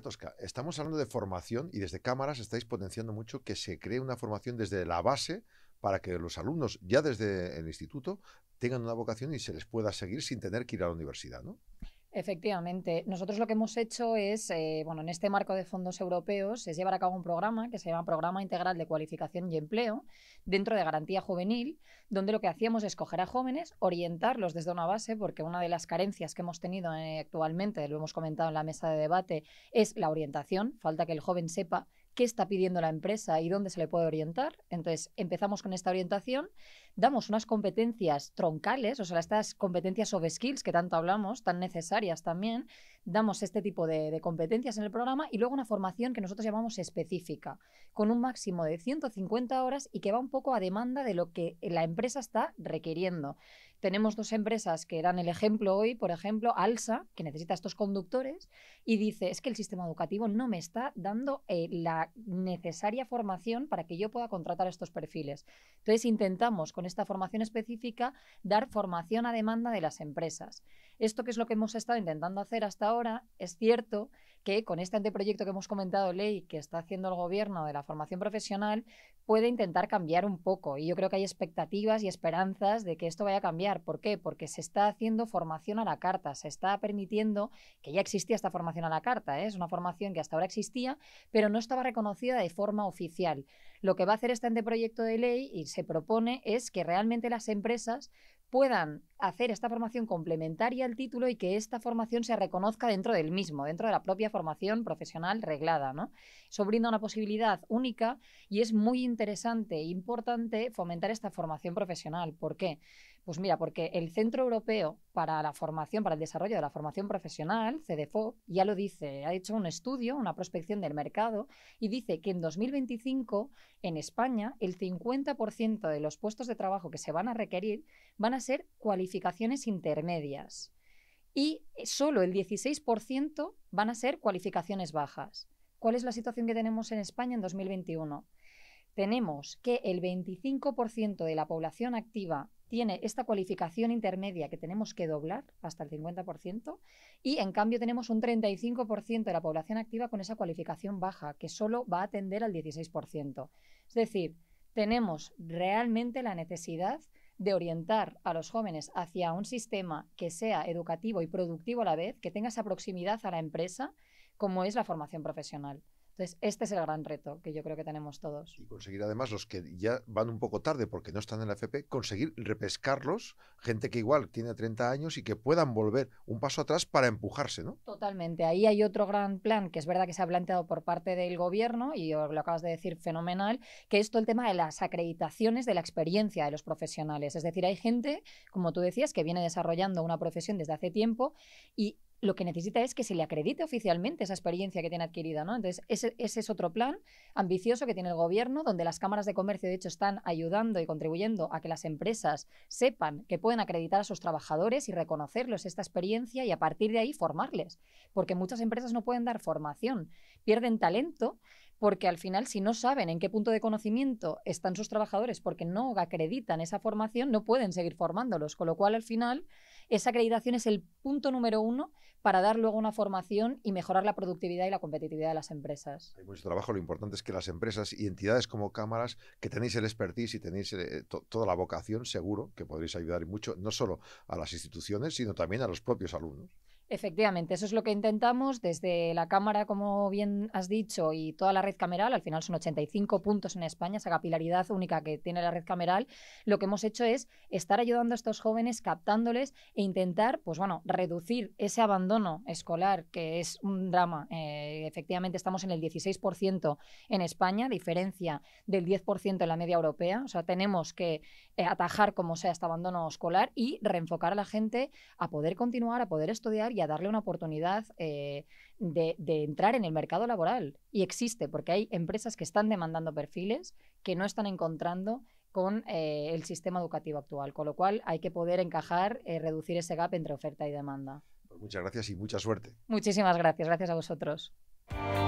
Tosca, estamos hablando de formación y desde cámaras estáis potenciando mucho que se cree una formación desde la base para que los alumnos, ya desde el instituto, tengan una vocación y se les pueda seguir sin tener que ir a la universidad, ¿no? Efectivamente. Nosotros lo que hemos hecho es, eh, bueno, en este marco de fondos europeos, es llevar a cabo un programa que se llama Programa Integral de Cualificación y Empleo dentro de Garantía Juvenil, donde lo que hacíamos es coger a jóvenes, orientarlos desde una base, porque una de las carencias que hemos tenido eh, actualmente, lo hemos comentado en la mesa de debate, es la orientación. Falta que el joven sepa qué está pidiendo la empresa y dónde se le puede orientar. Entonces, empezamos con esta orientación damos unas competencias troncales, o sea, estas competencias soft skills que tanto hablamos, tan necesarias también, damos este tipo de, competencias en el programa y luego una formación que nosotros llamamos específica, con un máximo de 150 horas y que va un poco a demanda de lo que la empresa está requiriendo. Tenemos dos empresas que dan el ejemplo hoy, por ejemplo, Alsa, que necesita estos conductores, y dice, es que el sistema educativo no me está dando eh, la necesaria formación para que yo pueda contratar estos perfiles. Entonces intentamos con esta formación específica, dar formación a demanda de las empresas. Esto que es lo que hemos estado intentando hacer hasta ahora, es cierto que con este anteproyecto que hemos comentado, ley que está haciendo el gobierno de la formación profesional, puede intentar cambiar un poco. Y yo creo que hay expectativas y esperanzas de que esto vaya a cambiar. ¿Por qué? Porque se está haciendo formación a la carta, se está permitiendo que ya existía esta formación a la carta, ¿eh? es una formación que hasta ahora existía, pero no estaba reconocida de forma oficial. Lo que va a hacer este anteproyecto de ley y se propone es que realmente las empresas puedan hacer esta formación complementaria al título y que esta formación se reconozca dentro del mismo, dentro de la propia formación profesional reglada. ¿no? Eso brinda una posibilidad única y es muy interesante e importante fomentar esta formación profesional. ¿Por qué? Pues mira, porque el Centro Europeo para la Formación, para el Desarrollo de la Formación Profesional, CDFO, ya lo dice, ha hecho un estudio, una prospección del mercado, y dice que en 2025, en España, el 50% de los puestos de trabajo que se van a requerir van a ser cualificaciones intermedias. Y solo el 16% van a ser cualificaciones bajas. ¿Cuál es la situación que tenemos en España en 2021? tenemos que el 25% de la población activa tiene esta cualificación intermedia que tenemos que doblar hasta el 50% y en cambio tenemos un 35% de la población activa con esa cualificación baja que solo va a atender al 16%. Es decir, tenemos realmente la necesidad de orientar a los jóvenes hacia un sistema que sea educativo y productivo a la vez, que tenga esa proximidad a la empresa, como es la formación profesional. Entonces, este es el gran reto que yo creo que tenemos todos. Y conseguir además los que ya van un poco tarde porque no están en la FP, conseguir repescarlos, gente que igual tiene 30 años y que puedan volver un paso atrás para empujarse, ¿no? Totalmente. Ahí hay otro gran plan que es verdad que se ha planteado por parte del gobierno y lo acabas de decir fenomenal, que es todo el tema de las acreditaciones de la experiencia de los profesionales. Es decir, hay gente, como tú decías, que viene desarrollando una profesión desde hace tiempo y lo que necesita es que se le acredite oficialmente esa experiencia que tiene adquirida, ¿no? Entonces, ese, es otro plan ambicioso que tiene el gobierno, donde las cámaras de comercio, de hecho, están ayudando y contribuyendo a que las empresas sepan que pueden acreditar a sus trabajadores y reconocerles esta experiencia y a partir de ahí formarles, porque muchas empresas no pueden dar formación, pierden talento porque al final si no saben en qué punto de conocimiento están sus trabajadores porque no acreditan esa formación, no pueden seguir formándolos, con lo cual al final esa acreditación es el punto número uno para dar luego una formación y mejorar la productividad y la competitividad de las empresas. Hay mucho trabajo, lo importante es que las empresas y entidades como cámaras, que tenéis el expertise y tenéis eh, toda la vocación, seguro que podréis ayudar mucho, no solo a las instituciones, sino también a los propios alumnos. Efectivamente, eso es lo que intentamos desde la Cámara, como bien has dicho, y toda la red cameral. Al final son 85 puntos en España, esa capilaridad única que tiene la red cameral. Lo que hemos hecho es estar ayudando a estos jóvenes, captándoles e intentar, pues bueno, reducir ese abandono escolar que es un drama eh, efectivamente estamos en el 16% en España, a diferencia del 10% en la media europea. O sea, tenemos que eh, atajar como sea este abandono escolar y reenfocar a la gente a poder continuar, a poder estudiar y a darle una oportunidad eh, de, entrar en el mercado laboral. Y existe, porque hay empresas que están demandando perfiles que no están encontrando con eh, el sistema educativo actual, con lo cual hay que poder encajar, reducir ese gap entre oferta y demanda. Pues muchas gracias y mucha suerte. Muchísimas gracias, gracias a vosotros. Bye.